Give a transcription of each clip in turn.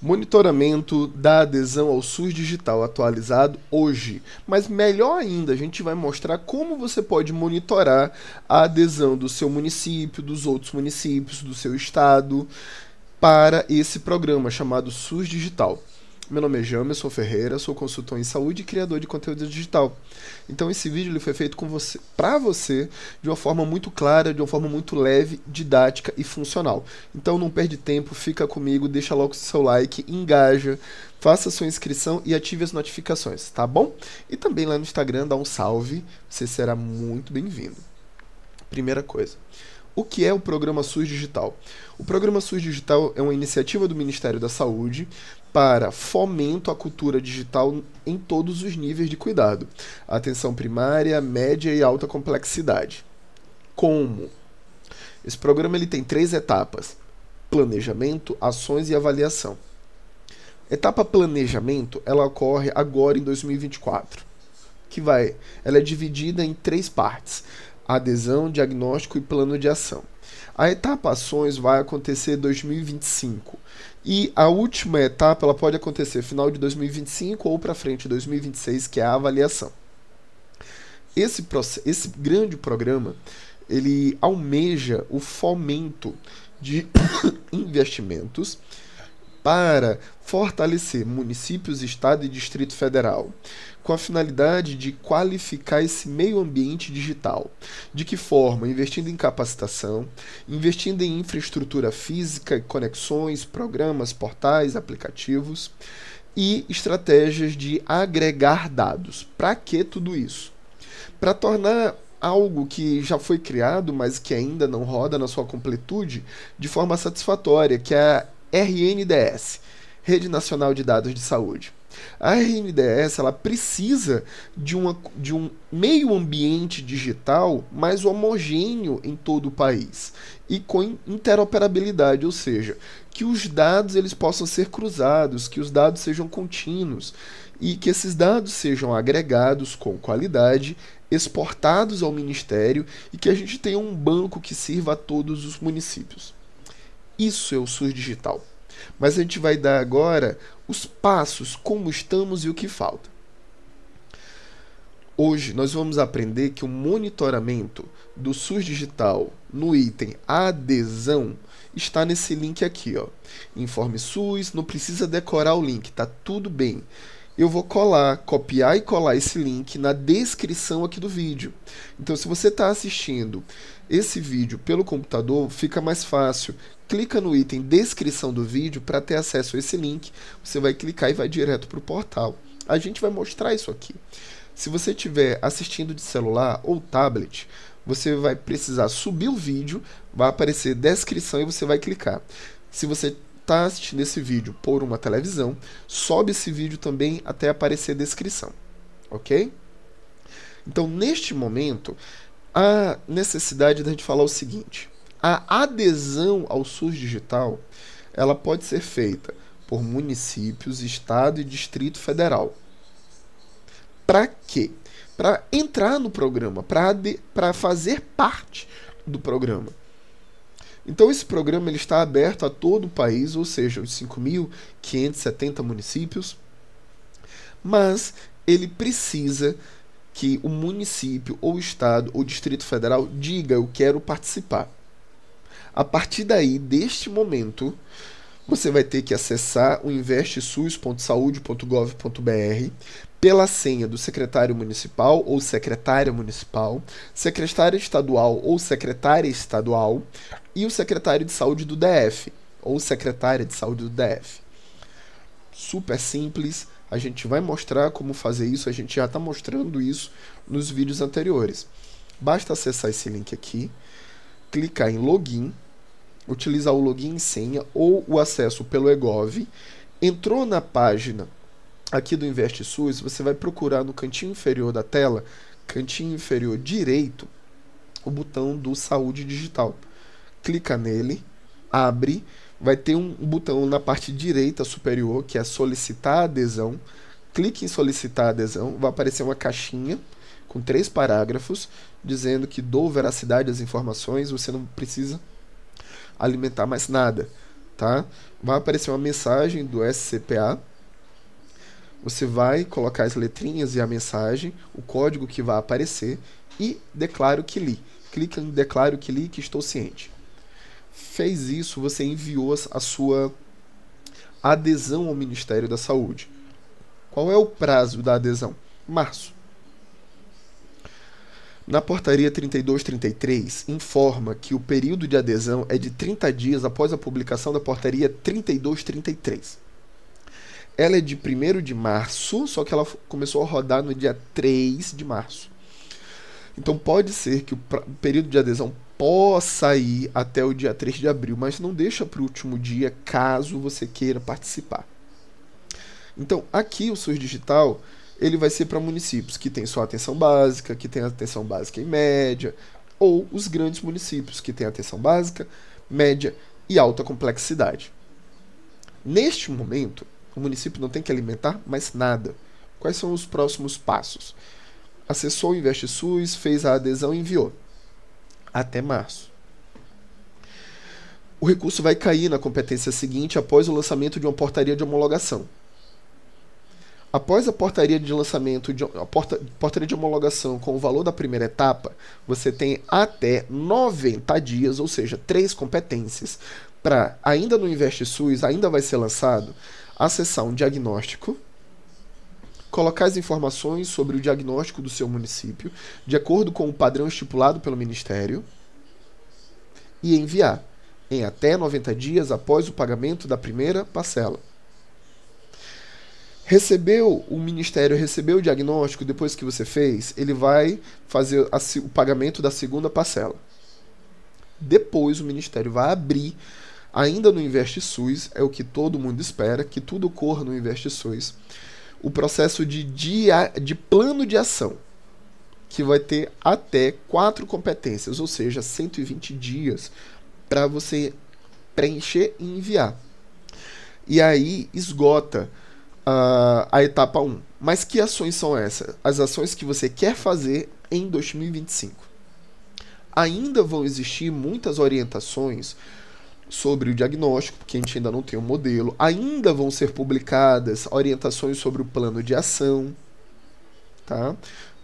Monitoramento da adesão ao SUS digital atualizado hoje. Mas melhor ainda, a gente vai mostrar como você pode monitorar a adesão do seu município, dos outros municípios, do seu estado para esse programa chamado SUS Digital. Meu nome é Jamerson Ferreira, sou consultor em saúde e criador de conteúdo digital. Então esse vídeo ele foi feito com você, para você, de uma forma muito clara, de uma forma muito leve, didática e funcional. Então não perde tempo, fica comigo, deixa logo seu like, engaja, faça sua inscrição e ative as notificações, tá bom? E também lá no Instagram dá um salve, você será muito bem-vindo. Primeira coisa, o que é o Programa SUS Digital? O Programa SUS Digital é uma iniciativa do Ministério da Saúde para fomento à cultura digital em todos os níveis de cuidado, atenção primária, média e alta complexidade. Como? Esse programa ele tem três etapas: planejamento, ações e avaliação. Etapa planejamento, ela ocorre agora em 2024, que vai, ela é dividida em três partes: adesão, diagnóstico e plano de ação. A etapa ações vai acontecer em 2025 e a última etapa ela pode acontecer final de 2025 ou para frente 2026, que é a avaliação. Esse, esse grande programa ele almeja o fomento de investimentos para fortalecer municípios, estado e distrito federal, com a finalidade de qualificar esse meio ambiente digital. De que forma? Investindo em capacitação, investindo em infraestrutura física, conexões, programas, portais, aplicativos e estratégias de agregar dados. Para que tudo isso? Para tornar algo que já foi criado, mas que ainda não roda na sua completude de forma satisfatória, que é RNDS, Rede Nacional de Dados de Saúde. A RNDS ela precisa de, uma, de um meio ambiente digital mais homogêneo em todo o país e com interoperabilidade, ou seja, que os dados eles possam ser cruzados, que os dados sejam contínuos e que esses dados sejam agregados com qualidade, exportados ao Ministério e que a gente tenha um banco que sirva a todos os municípios. Isso é o SUS digital. Mas a gente vai dar agora os passos, como estamos e o que falta. Hoje nós vamos aprender que o monitoramento do SUS digital no item adesão está nesse link aqui, ó. Informe SUS, não precisa decorar o link, tá tudo bem. Eu vou colar, copiar e colar esse link na descrição aqui do vídeo. Então, se você está assistindo esse vídeo pelo computador fica mais fácil. Clica no item descrição do vídeo para ter acesso a esse link. Você vai clicar e vai direto para o portal. A gente vai mostrar isso aqui. Se você estiver assistindo de celular ou tablet, você vai precisar subir o vídeo, vai aparecer descrição e você vai clicar. Se você está assistindo esse vídeo por uma televisão, sobe esse vídeo também até aparecer descrição, ok? Então, neste momento, a necessidade da gente falar o seguinte: a adesão ao SUS digital ela pode ser feita por municípios, estado e distrito federal. Para quê? Para entrar no programa, para fazer parte do programa. Então esse programa ele está aberto a todo o país, ou seja, os 5.570 municípios, mas ele precisa que o município, ou o estado, ou o Distrito Federal diga eu quero participar. A partir daí, deste momento, você vai ter que acessar o investesus.saude.gov.br pela senha do secretário municipal ou secretária municipal, secretária estadual ou secretária estadual e o secretário de saúde do DF ou secretária de saúde do DF. Super simples, a gente vai mostrar como fazer isso, a gente já está mostrando isso nos vídeos anteriores. Basta acessar esse link aqui, clicar em login, utilizar o login e senha ou o acesso pelo EGOV. Entrou na página aqui do InvestSUS, você vai procurar no cantinho inferior da tela, cantinho inferior direito, o botão do Saúde Digital. Clica nele, abre vai ter um botão na parte direita superior que é solicitar adesão. Clique em solicitar adesão, vai aparecer uma caixinha com três parágrafos dizendo que dou veracidade às informações, você não precisa alimentar mais nada, tá? Vai aparecer uma mensagem do SCPA. Você vai colocar as letrinhas e a mensagem, o código que vai aparecer e declaro que li. Clica em declaro que li que estou ciente fez isso, você enviou a sua adesão ao Ministério da Saúde. Qual é o prazo da adesão? Março. Na portaria 3233, informa que o período de adesão é de 30 dias após a publicação da portaria 3233. Ela é de 1 de março, só que ela começou a rodar no dia 3 de março. Então pode ser que o período de adesão possa ir até o dia 3 de abril, mas não deixa para o último dia caso você queira participar. Então, aqui o SUS Digital, ele vai ser para municípios que têm só atenção básica, que têm atenção básica e média, ou os grandes municípios que têm atenção básica, média e alta complexidade. Neste momento, o município não tem que alimentar mais nada. Quais são os próximos passos? Acessou o InvesteSUS, fez a adesão e enviou até março. O recurso vai cair na competência seguinte após o lançamento de uma portaria de homologação. Após a portaria de lançamento, de, a porta, portaria de homologação com o valor da primeira etapa, você tem até 90 dias, ou seja, três competências, para, ainda no InvestSUS, ainda vai ser lançado, acessar um diagnóstico colocar as informações sobre o diagnóstico do seu município, de acordo com o padrão estipulado pelo Ministério, e enviar em até 90 dias após o pagamento da primeira parcela. Recebeu, o Ministério recebeu o diagnóstico depois que você fez, ele vai fazer a, o pagamento da segunda parcela. Depois o Ministério vai abrir, ainda no InvestSUS, é o que todo mundo espera, que tudo corra no InvestSUS. SUS o processo de, dia, de plano de ação, que vai ter até quatro competências, ou seja, 120 dias para você preencher e enviar. E aí esgota uh, a etapa 1. Mas que ações são essas? As ações que você quer fazer em 2025. Ainda vão existir muitas orientações sobre o diagnóstico, porque a gente ainda não tem um modelo. Ainda vão ser publicadas orientações sobre o plano de ação, tá?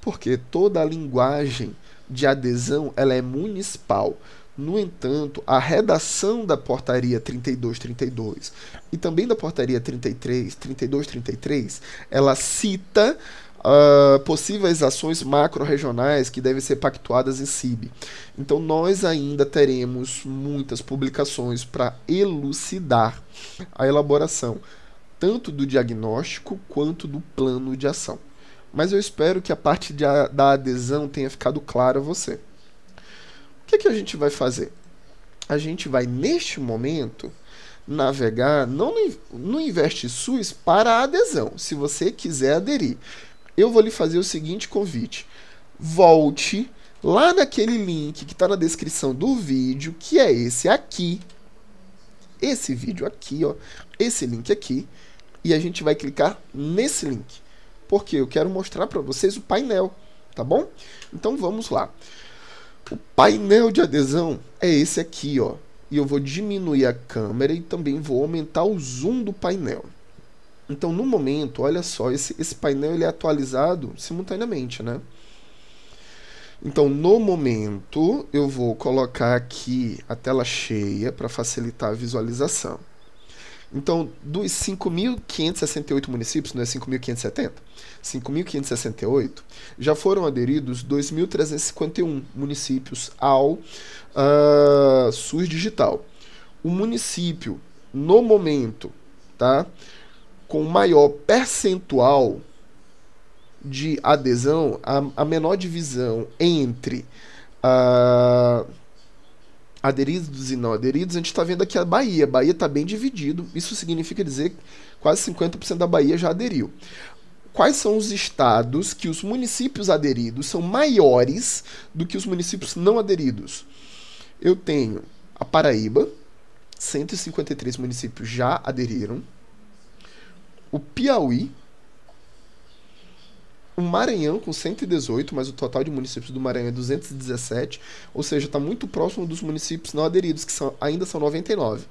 Porque toda a linguagem de adesão ela é municipal. No entanto, a redação da portaria 3232 e também da portaria 33, 3233, ela cita uh, possíveis ações macro-regionais que devem ser pactuadas em CIB. Então, nós ainda teremos muitas publicações para elucidar a elaboração tanto do diagnóstico quanto do plano de ação. Mas eu espero que a parte a, da adesão tenha ficado clara a você. O que, é que a gente vai fazer? A gente vai, neste momento, navegar não no, no InvestSUS para a adesão, se você quiser aderir eu vou lhe fazer o seguinte convite. Volte lá naquele link que está na descrição do vídeo, que é esse aqui. Esse vídeo aqui, ó. Esse link aqui. E a gente vai clicar nesse link. Porque eu quero mostrar para vocês o painel, tá bom? Então vamos lá. O painel de adesão é esse aqui, ó. E eu vou diminuir a câmera e também vou aumentar o zoom do painel. Então, no momento, olha só, esse, esse painel ele é atualizado simultaneamente, né? Então, no momento, eu vou colocar aqui a tela cheia para facilitar a visualização. Então, dos 5.568 municípios, não é 5.570? 5.568, já foram aderidos 2.351 municípios ao uh, SUS Digital. O município, no momento, tá? com maior percentual de adesão, a, a menor divisão entre uh, aderidos e não aderidos, a gente está vendo aqui a Bahia. A Bahia está bem dividido. Isso significa dizer que quase 50% da Bahia já aderiu. Quais são os estados que os municípios aderidos são maiores do que os municípios não aderidos? Eu tenho a Paraíba, 153 municípios já aderiram o Piauí, o Maranhão com 118, mas o total de municípios do Maranhão é 217, ou seja, está muito próximo dos municípios não aderidos, que são, ainda são 99.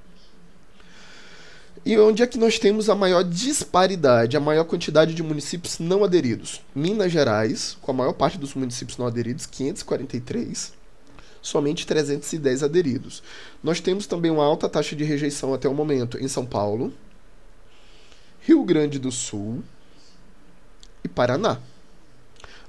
E onde é que nós temos a maior disparidade, a maior quantidade de municípios não aderidos? Minas Gerais, com a maior parte dos municípios não aderidos, 543, somente 310 aderidos. Nós temos também uma alta taxa de rejeição até o momento em São Paulo, Rio Grande do Sul e Paraná.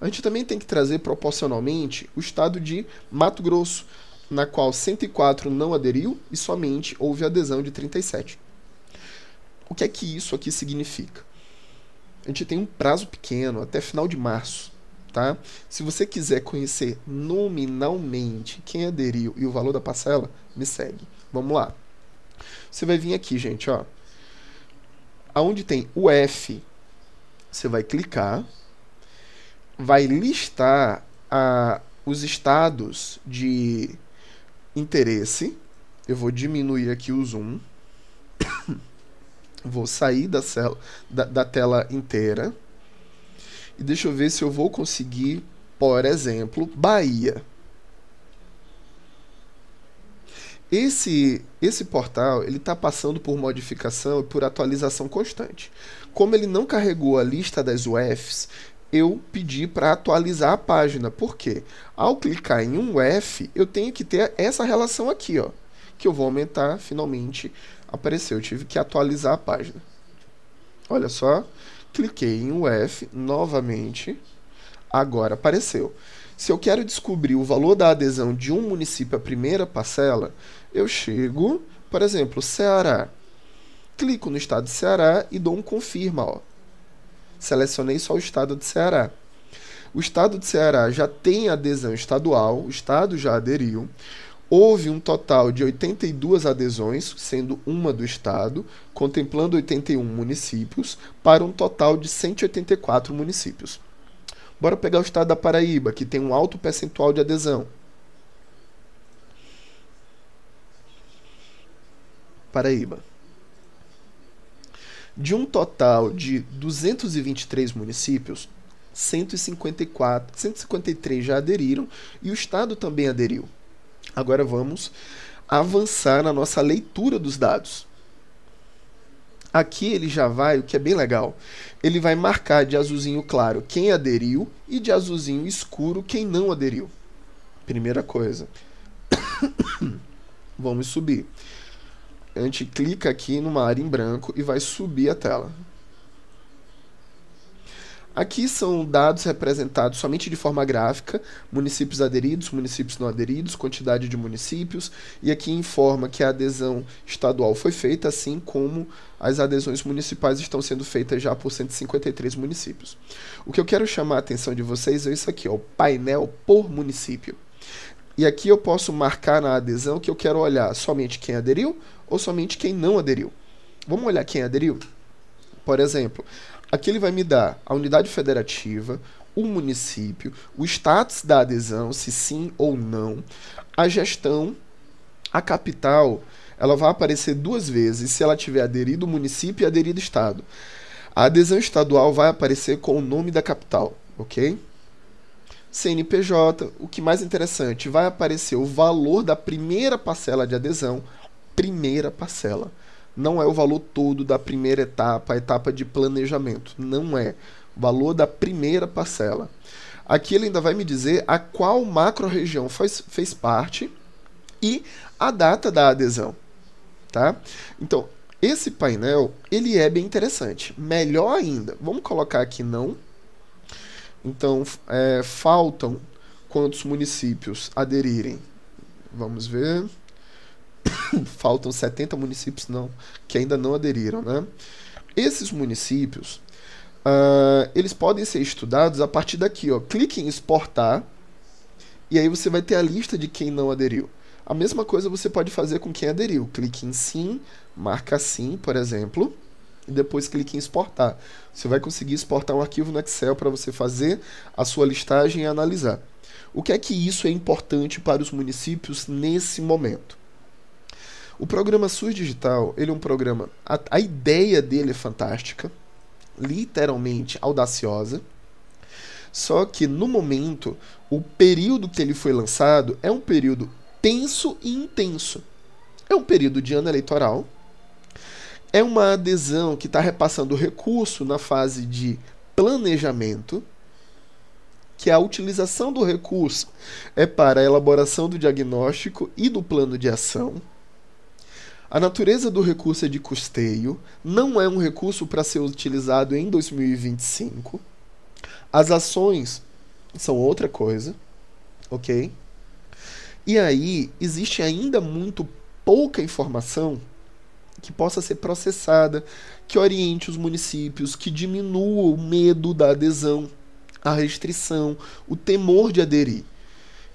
A gente também tem que trazer proporcionalmente o estado de Mato Grosso, na qual 104 não aderiu e somente houve adesão de 37. O que é que isso aqui significa? A gente tem um prazo pequeno, até final de março, tá? Se você quiser conhecer nominalmente quem aderiu e o valor da parcela, me segue. Vamos lá. Você vai vir aqui, gente, ó aonde tem o F, você vai clicar, vai listar a, os estados de interesse. Eu vou diminuir aqui o zoom. Vou sair da, cel, da, da tela inteira. E deixa eu ver se eu vou conseguir, por exemplo, Bahia. Esse, esse portal ele está passando por modificação e por atualização constante. Como ele não carregou a lista das UFs, eu pedi para atualizar a página. Por quê? Ao clicar em um UF, eu tenho que ter essa relação aqui, ó, que eu vou aumentar. Finalmente apareceu. Eu tive que atualizar a página. Olha só, cliquei em UF novamente. Agora apareceu. Se eu quero descobrir o valor da adesão de um município à primeira parcela, eu chego, por exemplo, Ceará. Clico no estado de Ceará e dou um confirma, ó. Selecionei só o estado de Ceará. O estado de Ceará já tem adesão estadual, o estado já aderiu. Houve um total de 82 adesões, sendo uma do estado, contemplando 81 municípios, para um total de 184 municípios. Bora pegar o estado da Paraíba, que tem um alto percentual de adesão. Paraíba. De um total de 223 municípios, 154, 153 já aderiram e o Estado também aderiu. Agora vamos avançar na nossa leitura dos dados. Aqui ele já vai, o que é bem legal, ele vai marcar de azulzinho claro quem aderiu e de azulzinho escuro quem não aderiu. Primeira coisa. Vamos subir a gente clica aqui numa área em branco e vai subir a tela. Aqui são dados representados somente de forma gráfica, municípios aderidos, municípios não aderidos, quantidade de municípios, e aqui informa que a adesão estadual foi feita, assim como as adesões municipais estão sendo feitas já por 153 municípios. O que eu quero chamar a atenção de vocês é isso aqui, ó, o painel por município. E aqui eu posso marcar na adesão que eu quero olhar somente quem aderiu ou somente quem não aderiu. Vamos olhar quem aderiu? Por exemplo, aqui ele vai me dar a unidade federativa, o município, o status da adesão, se sim ou não, a gestão, a capital, ela vai aparecer duas vezes se ela tiver aderido município e aderido estado. A adesão estadual vai aparecer com o nome da capital, ok? CNPJ, o que mais interessante, vai aparecer o valor da primeira parcela de adesão primeira parcela. Não é o valor todo da primeira etapa, a etapa de planejamento. Não é. O valor da primeira parcela. Aqui ele ainda vai me dizer a qual macro-região faz, fez parte e a data da adesão. Tá? Então, esse painel ele é bem interessante. Melhor ainda, vamos colocar aqui não. Então, é, faltam quantos municípios aderirem. Vamos ver. faltam 70 municípios não, que ainda não aderiram. Né? Esses municípios, uh, eles podem ser estudados a partir daqui. Ó. Clique em exportar e aí você vai ter a lista de quem não aderiu. A mesma coisa você pode fazer com quem aderiu. Clique em sim, marca sim, por exemplo, e depois clique em exportar. Você vai conseguir exportar um arquivo no Excel para você fazer a sua listagem e analisar. O que é que isso é importante para os municípios nesse momento? O programa SUS Digital, ele é um programa. A, a ideia dele é fantástica, literalmente audaciosa. Só que no momento, o período que ele foi lançado é um período tenso e intenso. É um período de ano eleitoral. É uma adesão que está repassando recurso na fase de planejamento, que é a utilização do recurso é para a elaboração do diagnóstico e do plano de ação. A natureza do recurso é de custeio, não é um recurso para ser utilizado em 2025. As ações são outra coisa, ok? E aí existe ainda muito pouca informação que possa ser processada, que oriente os municípios, que diminua o medo da adesão, a restrição, o temor de aderir.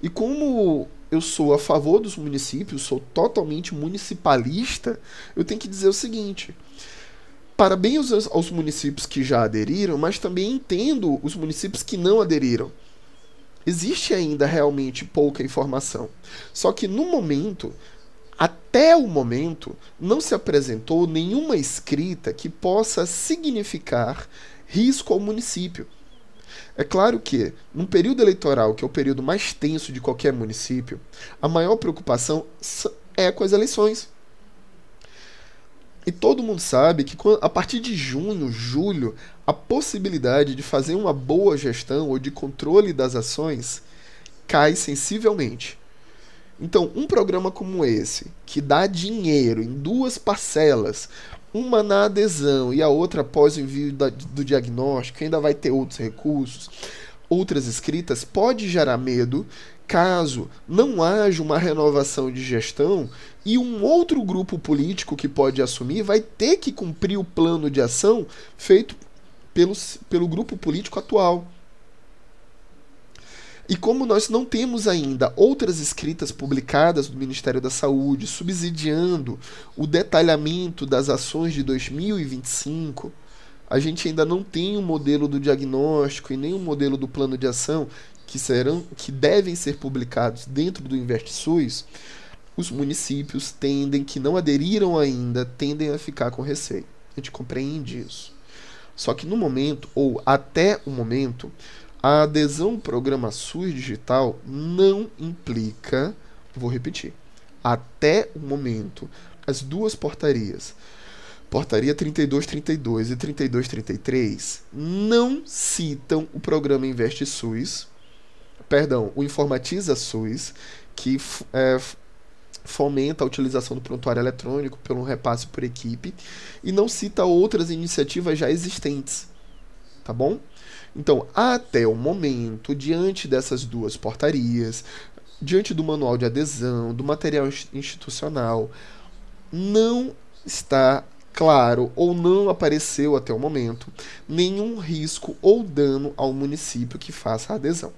E como eu sou a favor dos municípios, sou totalmente municipalista, eu tenho que dizer o seguinte. Parabéns aos, municípios que já aderiram, mas também entendo os municípios que não aderiram. Existe ainda realmente pouca informação. Só que no momento, até o momento, não se apresentou nenhuma escrita que possa significar risco ao município. É claro que, num período eleitoral, que é o período mais tenso de qualquer município, a maior preocupação é com as eleições. E todo mundo sabe que a partir de junho, julho, a possibilidade de fazer uma boa gestão ou de controle das ações cai sensivelmente. Então, um programa como esse, que dá dinheiro em duas parcelas uma na adesão e a outra após o envio da, do diagnóstico, ainda vai ter outros recursos, outras escritas, pode gerar medo caso não haja uma renovação de gestão e um outro grupo político que pode assumir vai ter que cumprir o plano de ação feito pelos pelo grupo político atual. E como nós não temos ainda outras escritas publicadas do Ministério da Saúde subsidiando o detalhamento das ações de 2025, a gente ainda não tem o um modelo do diagnóstico e nem o um modelo do plano de ação que serão que devem ser publicados dentro do InvestSUS, os municípios tendem que não aderiram ainda, tendem a ficar com receio. A gente compreende isso. Só que no momento ou até o momento, a adesão ao programa SUS digital não implica, vou repetir, até o momento, as duas portarias, portaria 3232 e 3233, não citam o programa Investe SUS, perdão, o Informatiza SUS, que é, fomenta a utilização do prontuário eletrônico pelo repasse por equipe, e não cita outras iniciativas já existentes, tá bom? Então, até o momento, diante dessas duas portarias, diante do manual de adesão, do material institucional, não está claro ou não apareceu até o momento nenhum risco ou dano ao município que faça a adesão.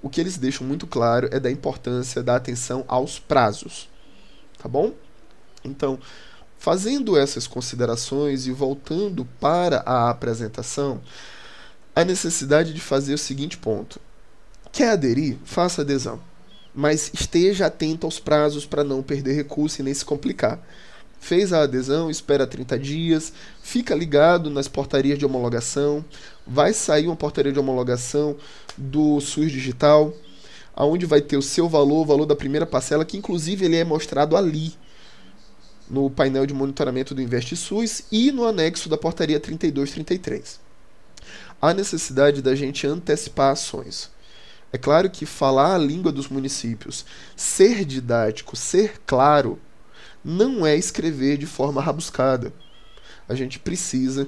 O que eles deixam muito claro é da importância da atenção aos prazos, tá bom? Então, fazendo essas considerações e voltando para a apresentação, a necessidade de fazer o seguinte ponto: quer aderir, faça adesão, mas esteja atento aos prazos para não perder recurso e nem se complicar. Fez a adesão, espera 30 dias, fica ligado nas portarias de homologação. Vai sair uma portaria de homologação do SUS Digital, aonde vai ter o seu valor, o valor da primeira parcela, que inclusive ele é mostrado ali no painel de monitoramento do InvestSUS e no anexo da portaria 3233 a necessidade da gente antecipar ações. É claro que falar a língua dos municípios, ser didático, ser claro, não é escrever de forma rabuscada. A gente precisa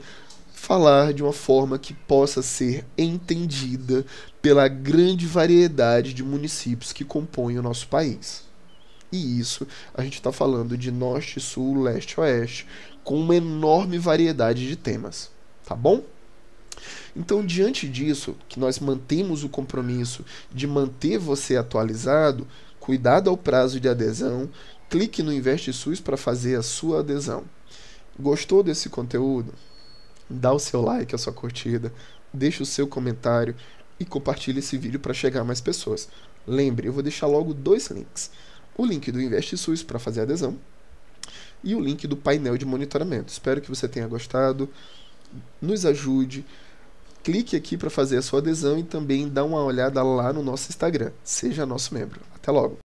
falar de uma forma que possa ser entendida pela grande variedade de municípios que compõem o nosso país. E isso a gente está falando de norte, sul, leste, oeste, com uma enorme variedade de temas. Tá bom? Então, diante disso, que nós mantemos o compromisso de manter você atualizado, cuidado ao prazo de adesão, clique no Investe SUS para fazer a sua adesão. Gostou desse conteúdo? Dá o seu like, a sua curtida, deixa o seu comentário e compartilhe esse vídeo para chegar a mais pessoas. Lembre, eu vou deixar logo dois links: o link do Investe SUS para fazer adesão e o link do painel de monitoramento. Espero que você tenha gostado. Nos ajude clique aqui para fazer a sua adesão e também dá uma olhada lá no nosso Instagram. Seja nosso membro. Até logo!